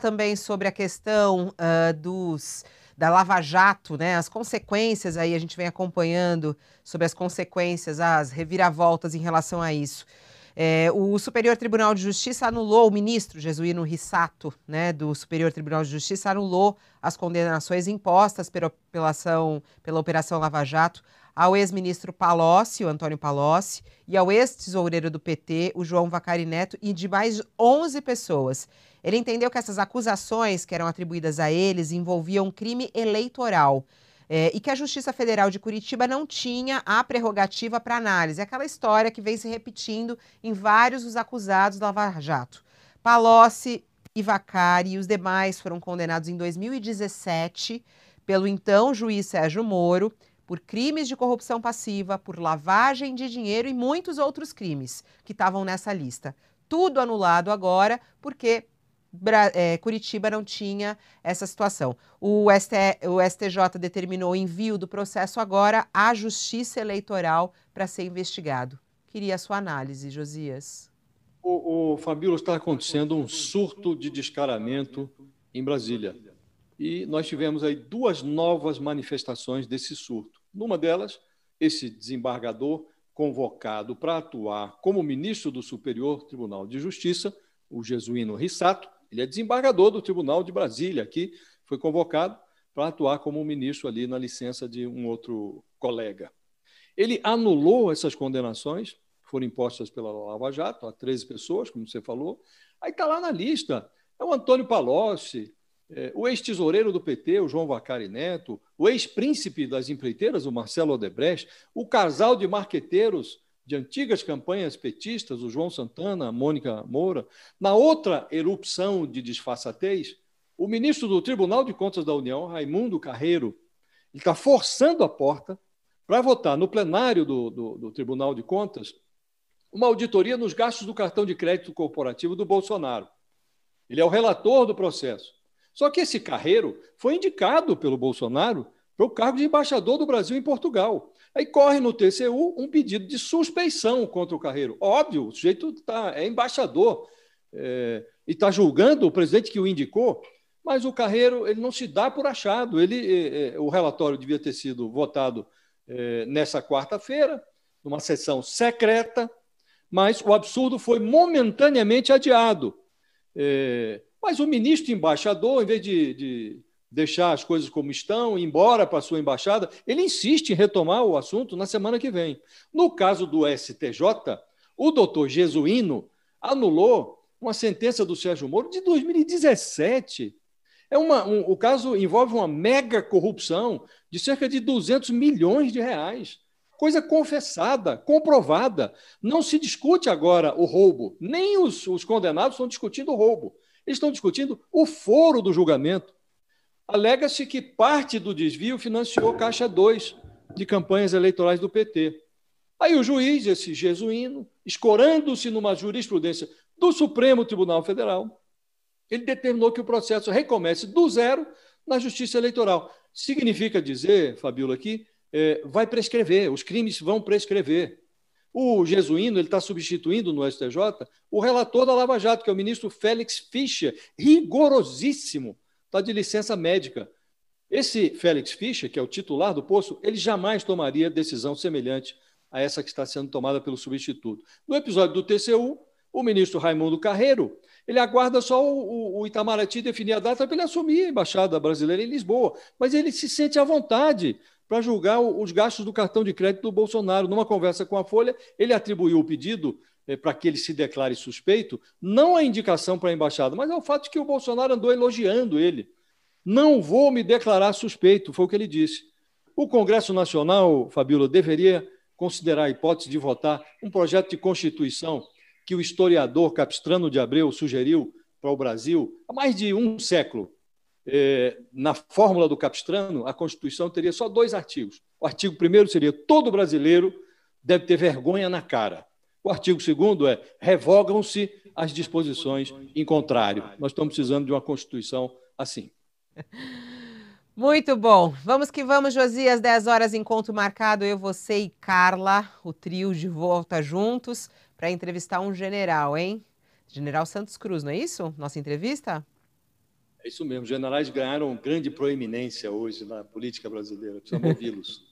também sobre a questão uh, dos da Lava Jato, né? As consequências aí a gente vem acompanhando sobre as consequências, as reviravoltas em relação a isso. É, o Superior Tribunal de Justiça anulou, o ministro Jesuíno Rissato, né, do Superior Tribunal de Justiça, anulou as condenações impostas pela, pela, ação, pela Operação Lava Jato ao ex-ministro Palocci, o Antônio Palocci, e ao ex-tesoureiro do PT, o João Vacari Neto, e de mais 11 pessoas. Ele entendeu que essas acusações que eram atribuídas a eles envolviam crime eleitoral. É, e que a Justiça Federal de Curitiba não tinha a prerrogativa para análise. É aquela história que vem se repetindo em vários dos acusados do Lava Jato. Palocci e Vacari e os demais foram condenados em 2017 pelo então juiz Sérgio Moro por crimes de corrupção passiva, por lavagem de dinheiro e muitos outros crimes que estavam nessa lista. Tudo anulado agora porque é, Curitiba não tinha essa situação. O, ST, o STJ determinou o envio do processo agora à Justiça Eleitoral para ser investigado. Queria a sua análise, Josias. O, o Fabíola, está acontecendo um surto de descaramento em Brasília. E nós tivemos aí duas novas manifestações desse surto. Numa delas, esse desembargador convocado para atuar como ministro do Superior Tribunal de Justiça, o jesuíno Rissato, ele é desembargador do Tribunal de Brasília, que foi convocado para atuar como ministro ali na licença de um outro colega. Ele anulou essas condenações, foram impostas pela Lava Jato, a 13 pessoas, como você falou. Aí está lá na lista. É o Antônio Palocci, é, o ex-tesoureiro do PT, o João Vacari Neto, o ex-príncipe das empreiteiras, o Marcelo Odebrecht, o casal de marqueteiros, de antigas campanhas petistas, o João Santana, a Mônica Moura. Na outra erupção de disfarçatez, o ministro do Tribunal de Contas da União, Raimundo Carreiro, está forçando a porta para votar no plenário do, do, do Tribunal de Contas uma auditoria nos gastos do cartão de crédito corporativo do Bolsonaro. Ele é o relator do processo. Só que esse Carreiro foi indicado pelo Bolsonaro para o cargo de embaixador do Brasil em Portugal. Aí corre no TCU um pedido de suspeição contra o Carreiro. Óbvio, o sujeito tá, é embaixador é, e está julgando o presidente que o indicou, mas o Carreiro ele não se dá por achado. Ele, é, é, o relatório devia ter sido votado é, nessa quarta-feira, numa sessão secreta, mas o absurdo foi momentaneamente adiado. É, mas o ministro embaixador, em vez de, de deixar as coisas como estão, ir embora para a sua embaixada, ele insiste em retomar o assunto na semana que vem. No caso do STJ, o doutor Jesuíno anulou uma sentença do Sérgio Moro de 2017. É uma, um, o caso envolve uma mega corrupção de cerca de 200 milhões de reais. Coisa confessada, comprovada. Não se discute agora o roubo. Nem os, os condenados estão discutindo o roubo. Eles estão discutindo o foro do julgamento. Alega-se que parte do desvio financiou Caixa 2 de campanhas eleitorais do PT. Aí o juiz, esse jesuíno, escorando-se numa jurisprudência do Supremo Tribunal Federal, ele determinou que o processo recomece do zero na Justiça Eleitoral. Significa dizer, Fabiola, que é, vai prescrever, os crimes vão prescrever. O Jesuíno ele está substituindo no STJ o relator da Lava Jato, que é o ministro Félix Fischer, rigorosíssimo está de licença médica. Esse Félix Fischer, que é o titular do posto, ele jamais tomaria decisão semelhante a essa que está sendo tomada pelo substituto. No episódio do TCU, o ministro Raimundo Carreiro ele aguarda só o, o Itamaraty definir a data para ele assumir a embaixada brasileira em Lisboa, mas ele se sente à vontade para julgar os gastos do cartão de crédito do Bolsonaro. Numa conversa com a Folha, ele atribuiu o pedido é, para que ele se declare suspeito, não a indicação para a embaixada, mas é o fato de que o Bolsonaro andou elogiando ele. Não vou me declarar suspeito, foi o que ele disse. O Congresso Nacional, Fabíola, deveria considerar a hipótese de votar um projeto de Constituição que o historiador Capistrano de Abreu sugeriu para o Brasil há mais de um século. É, na fórmula do Capistrano, a Constituição teria só dois artigos. O artigo primeiro seria: todo brasileiro deve ter vergonha na cara. O artigo 2 é: revogam-se as disposições em contrário. Nós estamos precisando de uma Constituição assim. Muito bom. Vamos que vamos, Josias. 10 horas, encontro marcado. Eu, você e Carla, o trio de volta juntos, para entrevistar um general, hein? General Santos Cruz, não é isso? Nossa entrevista? É isso mesmo. Generais ganharam grande proeminência hoje na política brasileira. Precisamos ouvi-los.